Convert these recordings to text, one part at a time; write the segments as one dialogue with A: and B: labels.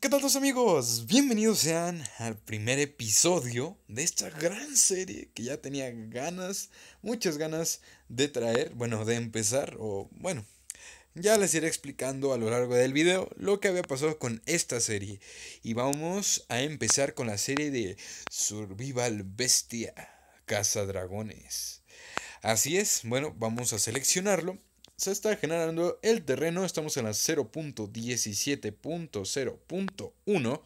A: qué tal los amigos? Bienvenidos sean al primer episodio de esta gran serie que ya tenía ganas, muchas ganas de traer, bueno, de empezar o bueno, ya les iré explicando a lo largo del video lo que había pasado con esta serie. Y vamos a empezar con la serie de Survival Bestia, Casa Dragones. Así es, bueno, vamos a seleccionarlo se está generando el terreno. Estamos en la 0.17.0.1.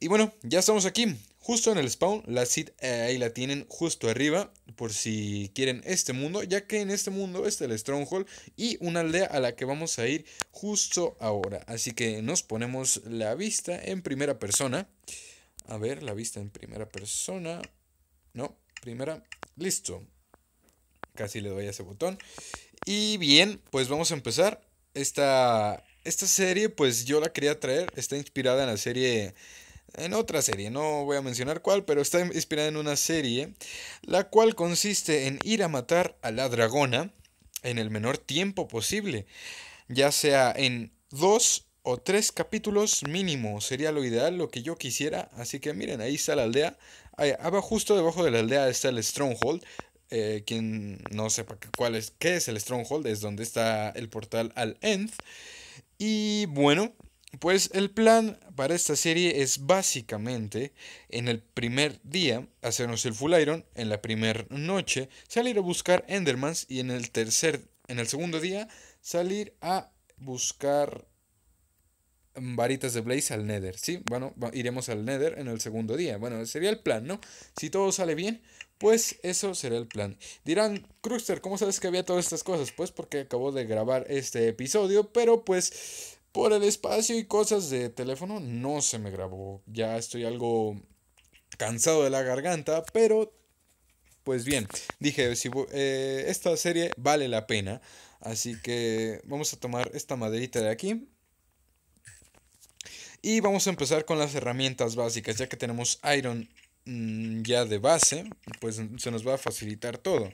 A: Y bueno, ya estamos aquí, justo en el spawn. La seed eh, ahí la tienen justo arriba, por si quieren este mundo, ya que en este mundo está el Stronghold y una aldea a la que vamos a ir justo ahora. Así que nos ponemos la vista en primera persona. A ver, la vista en primera persona. No, primera. Listo. Casi le doy a ese botón. Y bien, pues vamos a empezar. Esta, esta serie, pues yo la quería traer. Está inspirada en la serie en otra serie, no voy a mencionar cuál, pero está inspirada en una serie, la cual consiste en ir a matar a la dragona en el menor tiempo posible, ya sea en dos o tres capítulos mínimo, sería lo ideal, lo que yo quisiera, así que miren, ahí está la aldea, abajo, justo debajo de la aldea está el Stronghold, eh, quien no sepa cuál es, qué es el Stronghold, es donde está el portal al End. Y bueno, pues el plan para esta serie es básicamente en el primer día hacernos el Full Iron, en la primera noche salir a buscar Endermans y en el tercer, en el segundo día salir a buscar varitas de Blaze al Nether, ¿sí? Bueno, iremos al Nether en el segundo día. Bueno, sería el plan, ¿no? Si todo sale bien, pues eso será el plan. Dirán, Cruxter, ¿cómo sabes que había todas estas cosas? Pues porque acabo de grabar este episodio, pero pues por el espacio y cosas de teléfono no se me grabó. Ya estoy algo cansado de la garganta, pero pues bien, dije, si, eh, esta serie vale la pena, así que vamos a tomar esta maderita de aquí. Y vamos a empezar con las herramientas básicas, ya que tenemos Iron Mm, ya de base, pues se nos va a facilitar todo.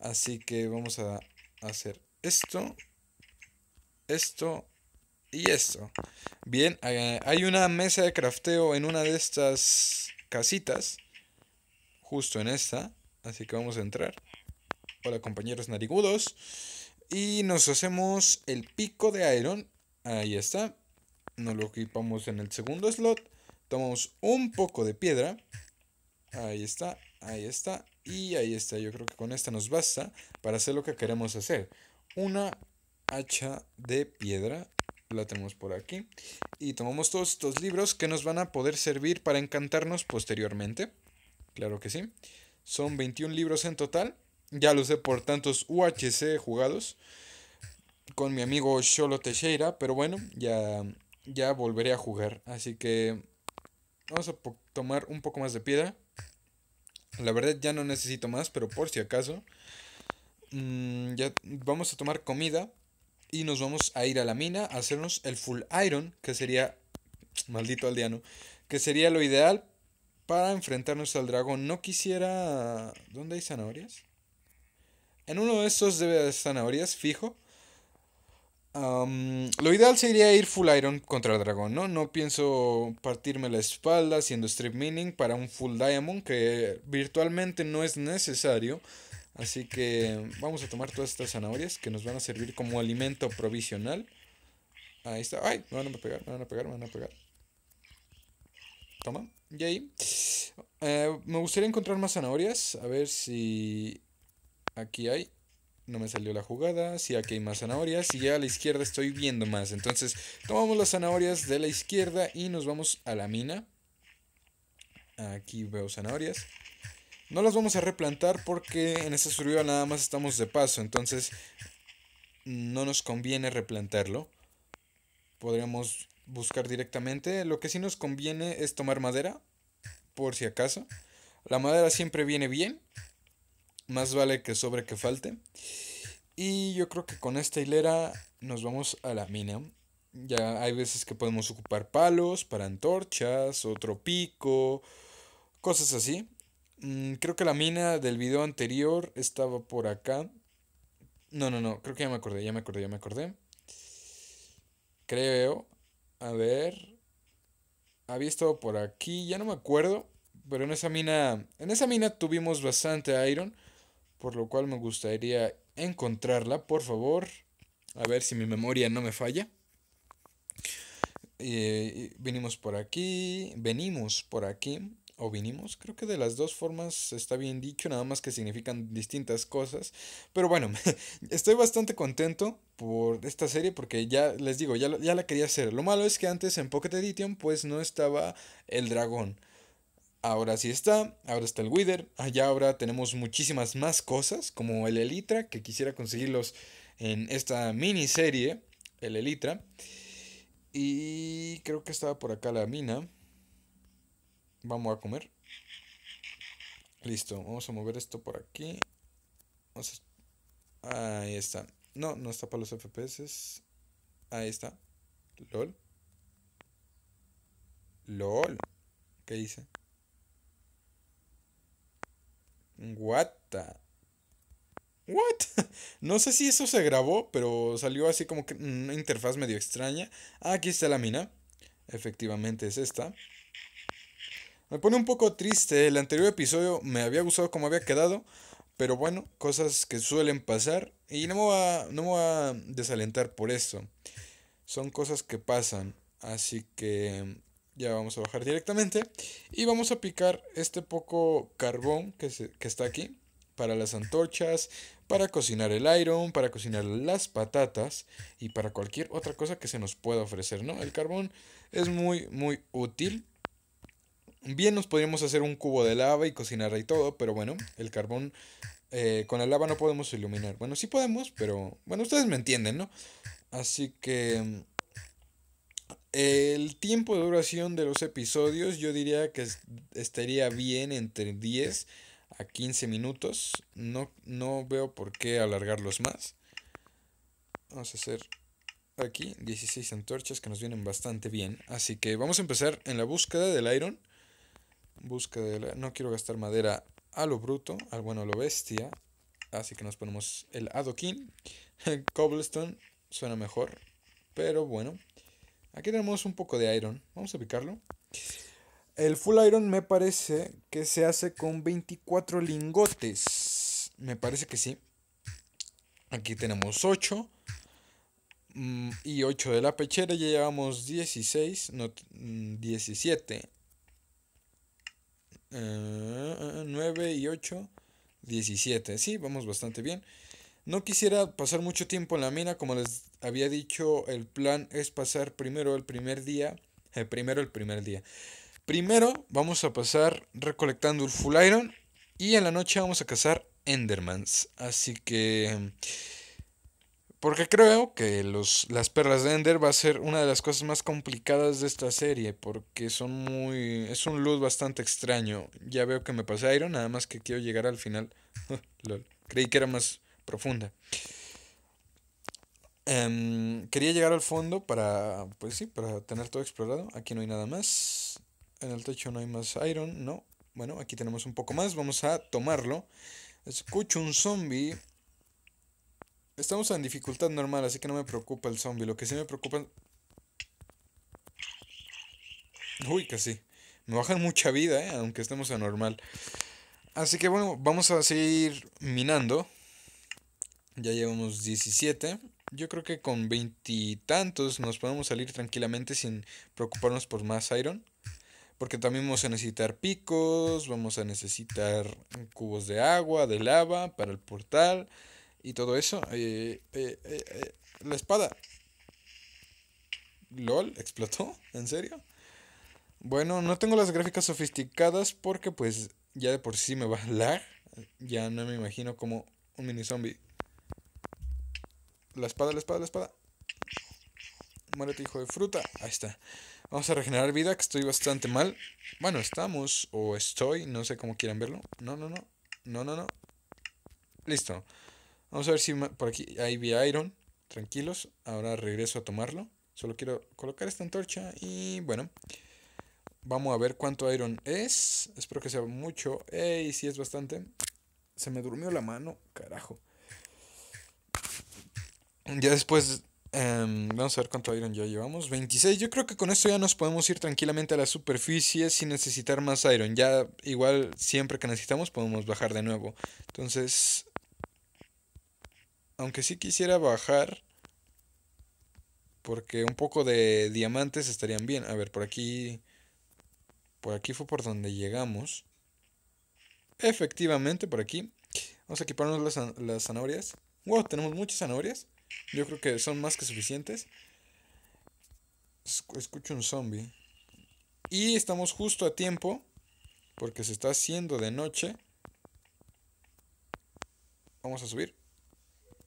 A: Así que vamos a hacer esto, esto y esto. Bien, eh, hay una mesa de crafteo en una de estas casitas, justo en esta. Así que vamos a entrar. Hola compañeros narigudos. Y nos hacemos el pico de iron. Ahí está. Nos lo equipamos en el segundo slot. Tomamos un poco de piedra. Ahí está, ahí está y ahí está. Yo creo que con esta nos basta para hacer lo que queremos hacer. Una hacha de piedra la tenemos por aquí. Y tomamos todos estos libros que nos van a poder servir para encantarnos posteriormente. Claro que sí. Son 21 libros en total. Ya los sé por tantos UHC jugados con mi amigo Sholo Teixeira. Pero bueno, ya, ya volveré a jugar. Así que vamos a tomar un poco más de piedra. La verdad ya no necesito más, pero por si acaso, mm, ya vamos a tomar comida y nos vamos a ir a la mina a hacernos el full iron, que sería, maldito aldeano, que sería lo ideal para enfrentarnos al dragón. No quisiera... ¿Dónde hay zanahorias? En uno de estos debe de haber zanahorias, fijo lo ideal sería ir full iron contra el dragón, ¿no? No pienso partirme la espalda haciendo strip mining para un full diamond que virtualmente no es necesario. Así que vamos a tomar todas estas zanahorias que nos van a servir como alimento provisional. Ahí está. ¡Ay! Me van a pegar, me van a pegar, me van a pegar. Toma. Y ahí. Eh, me gustaría encontrar más zanahorias. A ver si... Aquí hay no me salió la jugada. Si aquí hay más zanahorias. Y ya a la izquierda estoy viendo más. Entonces tomamos las zanahorias de la izquierda y nos vamos a la mina. Aquí veo zanahorias. No las vamos a replantar porque en esta survival nada más estamos de paso. Entonces no nos conviene replantarlo. Podríamos buscar directamente. Lo que sí nos conviene es tomar madera. Por si acaso. La madera siempre viene bien más vale que sobre que falte. Y yo creo que con esta hilera nos vamos a la mina. Ya hay veces que podemos ocupar palos para antorchas, otro pico, cosas así. Mm, creo que la mina del video anterior estaba por acá. No, no, no, creo que ya me acordé, ya me acordé, ya me acordé. Creo. A ver. Había estado por aquí, ya no me acuerdo. Pero en esa mina. En esa mina tuvimos bastante iron por lo cual me gustaría encontrarla, por favor. A ver si mi memoria no me falla. Eh, venimos por aquí, venimos por aquí, o vinimos, creo que de las dos formas está bien dicho, nada más que significan distintas cosas. Pero bueno, estoy bastante contento por esta serie porque ya les digo, ya, ya la quería hacer. Lo malo es que antes en Pocket Edition pues no estaba el dragón. Ahora sí está, ahora está el Wither. Allá ahora tenemos muchísimas más cosas, como el Elitra, que quisiera conseguirlos en esta miniserie, el Elitra. Y creo que estaba por acá la mina. Vamos a comer. Listo, vamos a mover esto por aquí. Ahí está. No, no está para los FPS. Ahí está. LOL. LOL. ¿Qué dice? What What? No sé si eso se grabó, pero salió así como que una interfaz medio extraña. Ah, aquí está la mina. Efectivamente es esta. Me pone un poco triste. El anterior episodio me había gustado como había quedado. Pero bueno, cosas que suelen pasar. Y no me no me voy a desalentar por esto. Son cosas que pasan. Así que ya vamos a bajar directamente y vamos a picar este poco carbón que, está aquí para las antorchas, para cocinar el iron, para cocinar las patatas y para cualquier otra cosa que se nos pueda ofrecer, ¿no? El carbón es muy, muy útil. Bien nos podríamos hacer un cubo de lava y cocinar ahí todo, pero bueno, el carbón eh, con la lava no podemos iluminar. Bueno, sí podemos, pero bueno, ustedes me entienden, ¿no? Así que... El tiempo de duración de los episodios yo diría que estaría bien entre 10 a 15 minutos. No, no veo por qué alargarlos más. Vamos a hacer aquí 16 antorchas que nos vienen bastante bien. Así que vamos a empezar en la búsqueda del iron. Búsqueda No quiero gastar madera a lo bruto, al bueno a lo bestia. Así que nos ponemos el adoquín. Cobblestone suena mejor. Pero bueno. Aquí tenemos un poco de iron. Vamos a picarlo. El full iron me parece que se hace con 24 lingotes. Me parece que sí. Aquí tenemos 8. Mm, y 8 de la pechera. Ya llevamos 16. 17. 9 y 8. 17. Sí, vamos bastante bien. No quisiera pasar mucho tiempo en la mina. Como les había dicho el plan es pasar primero el primer día, eh, primero el primer día. Primero vamos a pasar recolectando el full iron y en la noche vamos a cazar endermans. Así que... Porque creo que los, las perlas de Ender va a ser una de las cosas más complicadas de esta serie. Porque son muy. Es un loot bastante extraño. Ya veo que me pasé Iron, nada más que quiero llegar al final. Creí que era más profunda. Em, quería llegar al fondo para, pues sí, para tener todo explorado. Aquí no hay nada más. En el techo no hay más iron, no. Bueno, aquí tenemos un poco más. Vamos a tomarlo. Escucho un zombie. Estamos en dificultad normal, así que no me preocupa el zombie. Lo que sí me preocupa... Uy, casi. Me bajan mucha vida, eh, aunque estemos en normal. Así que bueno, vamos a seguir minando. Ya llevamos 17 yo creo que con veintitantos nos podemos salir tranquilamente sin preocuparnos por más iron. Porque también vamos a necesitar picos, vamos a necesitar cubos de agua, de lava para el portal y todo eso. Eh, eh, eh, la espada. ¿Lol? ¿Explotó? ¿En serio? Bueno, no tengo las gráficas sofisticadas porque pues ya de por sí me va a lag. Ya no me imagino como un mini zombie la espada, la espada, la espada. Muérete, hijo de fruta. Ahí está. Vamos a regenerar vida, que estoy bastante mal. Bueno, estamos, o estoy, no sé cómo quieran verlo. No, no, no. No, no, no. Listo. Vamos a ver si por aquí. Ahí vi Iron. Tranquilos. Ahora regreso a tomarlo. Solo quiero colocar esta antorcha. Y bueno. Vamos a ver cuánto Iron es. Espero que sea mucho. Ey, si es bastante. Se me durmió la mano. Carajo. Ya después, em, vamos a ver cuánto iron ya llevamos. 26. Yo creo que con esto ya nos podemos ir tranquilamente a la superficie sin necesitar más iron. Ya igual siempre que necesitamos podemos bajar de nuevo. Entonces, aunque sí quisiera bajar, porque un poco de diamantes estarían bien. A ver, por aquí, por aquí fue por donde llegamos. Efectivamente, por aquí. Vamos a equiparnos las, las zanahorias. Wow, tenemos muchas zanahorias. Yo creo que son más que suficientes. Escucho un zombie. Y estamos justo a tiempo. Porque se está haciendo de noche. Vamos a subir.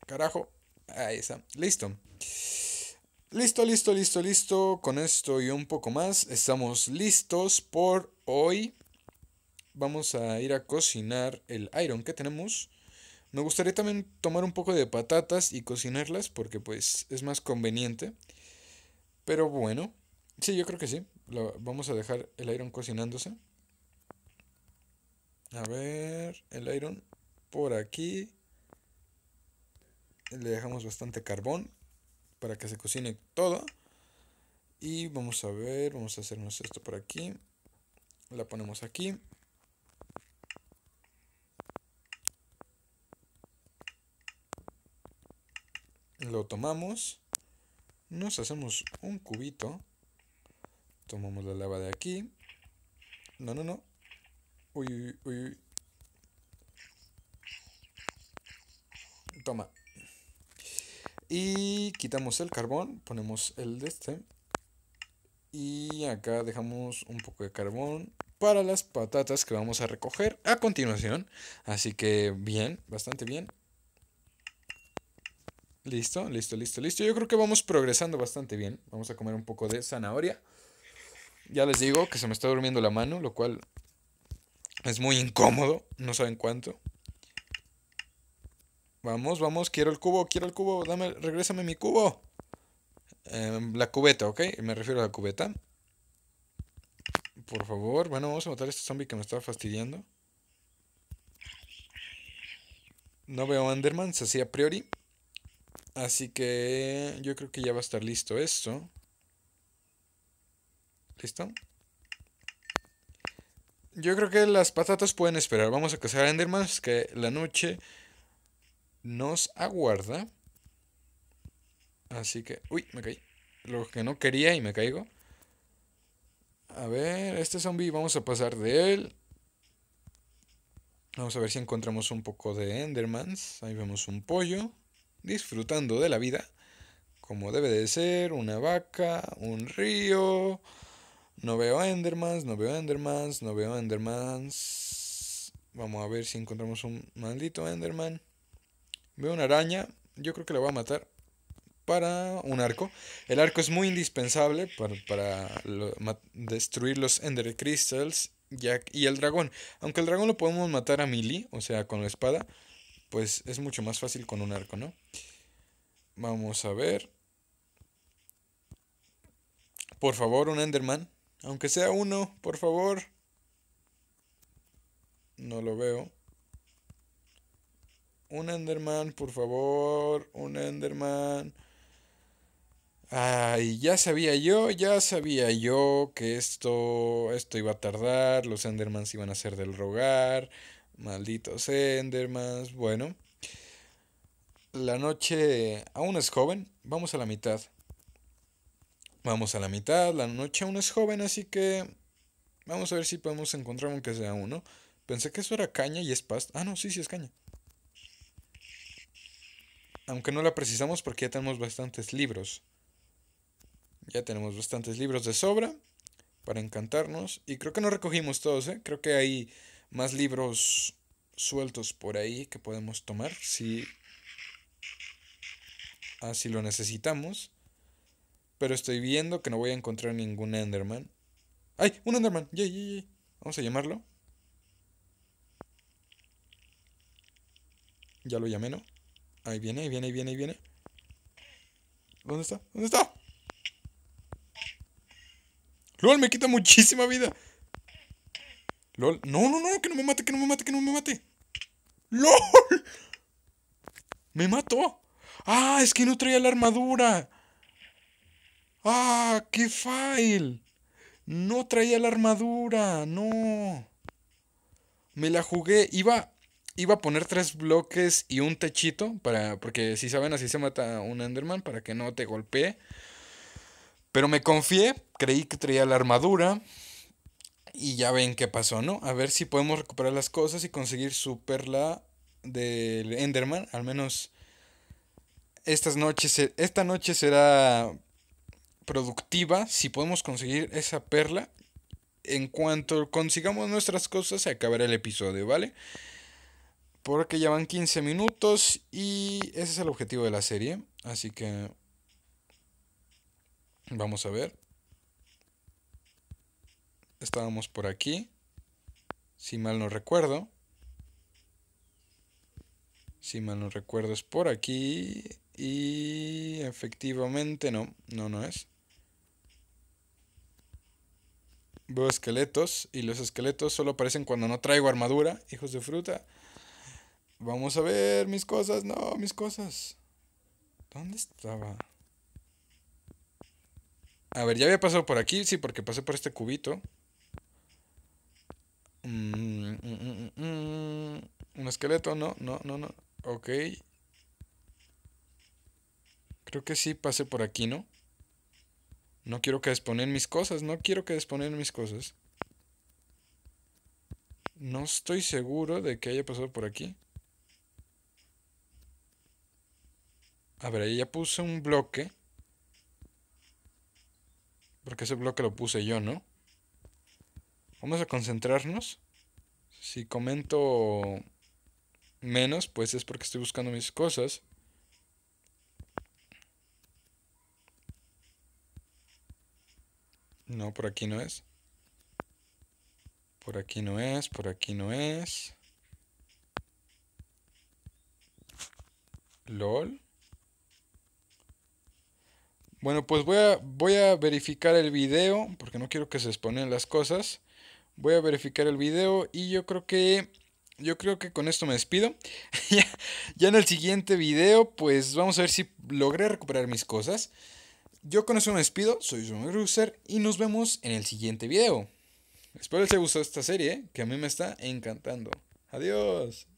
A: Carajo. Ahí está. Listo. Listo, listo, listo, listo. Con esto y un poco más. Estamos listos por hoy. Vamos a ir a cocinar el iron que tenemos. Me gustaría también tomar un poco de patatas y cocinarlas porque pues es más conveniente. Pero bueno, sí, yo creo que sí. vamos a dejar el iron cocinándose. A ver, el iron por aquí. Le dejamos bastante carbón para que se cocine todo. Y vamos a ver, vamos a hacernos esto por aquí. La ponemos aquí. Lo tomamos. Nos hacemos un cubito. Tomamos la lava de aquí. No, no, no. Uy, uy, uy. Toma. Y quitamos el carbón. Ponemos el de este. Y acá dejamos un poco de carbón para las patatas que vamos a recoger a continuación. Así que bien, bastante bien. Listo, listo, listo, listo. Yo creo que vamos progresando bastante bien. Vamos a comer un poco de zanahoria. Ya les digo que se me está durmiendo la mano, lo cual es muy incómodo. No saben cuánto. Vamos, vamos, quiero el cubo, quiero el cubo. Dame, regrésame mi cubo. Em, la cubeta, ¿ok? Me refiero a la cubeta. Por favor, bueno, vamos a matar a este zombie que me estaba fastidiando. No veo a se así a priori. Así que yo creo que ya va a estar listo esto. ¿Listo? Yo creo que las patatas pueden esperar. Vamos a cazar a Endermans que la noche nos aguarda. Así que... Uy, me caí. Lo que no quería y me caigo. A ver, este zombie vamos a pasar de él. Vamos a ver si encontramos un poco de Endermans. Ahí vemos un pollo disfrutando de la vida, como debe de ser, una vaca, un río. No veo Endermans, no veo Endermans, no veo Endermans. Vamos a ver si encontramos un maldito Enderman. Veo una araña, yo creo que la voy a matar para un arco. El arco es muy indispensable para, destruir los Ender Crystals y el dragón. Aunque el dragón lo podemos matar a milly o sea, con la espada pues es mucho más fácil con un arco, ¿no? Vamos a ver. Por favor, un Enderman. Aunque sea uno, por favor. No lo veo. Un Enderman, por favor. Un Enderman. Ay, ya sabía yo, ya sabía yo que esto, esto iba a tardar, los Endermans iban a ser del rogar, Sender más... Bueno. La noche aún es joven. Vamos a la mitad. Vamos a la mitad. La noche aún es joven, así que... Vamos a ver si podemos encontrar aunque sea uno. Pensé que eso era caña y es pasta. Ah, no, sí, sí es caña. Aunque no la precisamos porque ya tenemos bastantes libros. Ya tenemos bastantes libros de sobra para encantarnos. Y creo que no recogimos todos, ¿eh? Creo que hay más libros sueltos por ahí que podemos tomar si así ah, lo necesitamos. Pero estoy viendo que no voy a encontrar ningún Enderman. ¡Ay! ¡Un Enderman! ¡Yay, yay, yay! Vamos a llamarlo. Ya lo llamé, ¿no? Ahí viene, ahí viene, ahí viene, ahí viene. ¿Dónde está? ¿Dónde está? LOL, me quita muchísima vida. LOL. No, no, no, que no me mate, que no me mate, que no me mate. ¡LOL! Me mató. Ah, es que no traía la armadura. Ah, qué fail. No traía la armadura, no. Me la jugué, iba iba a poner tres bloques y un techito para porque si saben así se mata un Enderman para que no te golpee. Pero me confié, creí que traía la armadura. Y ya ven qué pasó, ¿no? A ver si podemos recuperar las cosas y conseguir su perla del Enderman. Al menos esta noche será productiva si podemos conseguir esa perla. En cuanto consigamos nuestras cosas, se acabará el episodio, ¿vale? Porque ya van 15 minutos y ese es el objetivo de la serie. Así que... Vamos a ver. Estábamos por aquí, si mal no recuerdo. Si mal no recuerdo es por aquí y efectivamente no, no, no es. Veo esqueletos y los esqueletos solo aparecen cuando no traigo armadura, hijos de fruta. Vamos a ver mis cosas, no, mis cosas. ¿Dónde estaba? A ver, ya había pasado por aquí, sí, porque pasé por este cubito. Mm, mm, mm, un esqueleto, no, no, no, no. Ok. Creo que sí pasé por aquí, ¿no? No quiero que exponen mis cosas, no quiero que exponen mis cosas. No estoy seguro de que haya pasado por aquí. A ver, ahí ya puse un bloque. Porque ese bloque lo puse yo, ¿no? Vamos a concentrarnos. Si comento menos, pues es porque estoy buscando mis cosas. No, por aquí no es. Por aquí no es, por aquí no es. LOL. Bueno, pues voy a, voy a verificar el video porque no quiero que se exponen las cosas. Voy a verificar el video y yo creo que yo creo que con esto me despido. ya, en el siguiente video, pues vamos a ver si logré recuperar mis cosas. Yo con eso me despido, soy John Russer y nos vemos en el siguiente video. Espero les haya gustado esta serie, que a mí me está encantando. Adiós.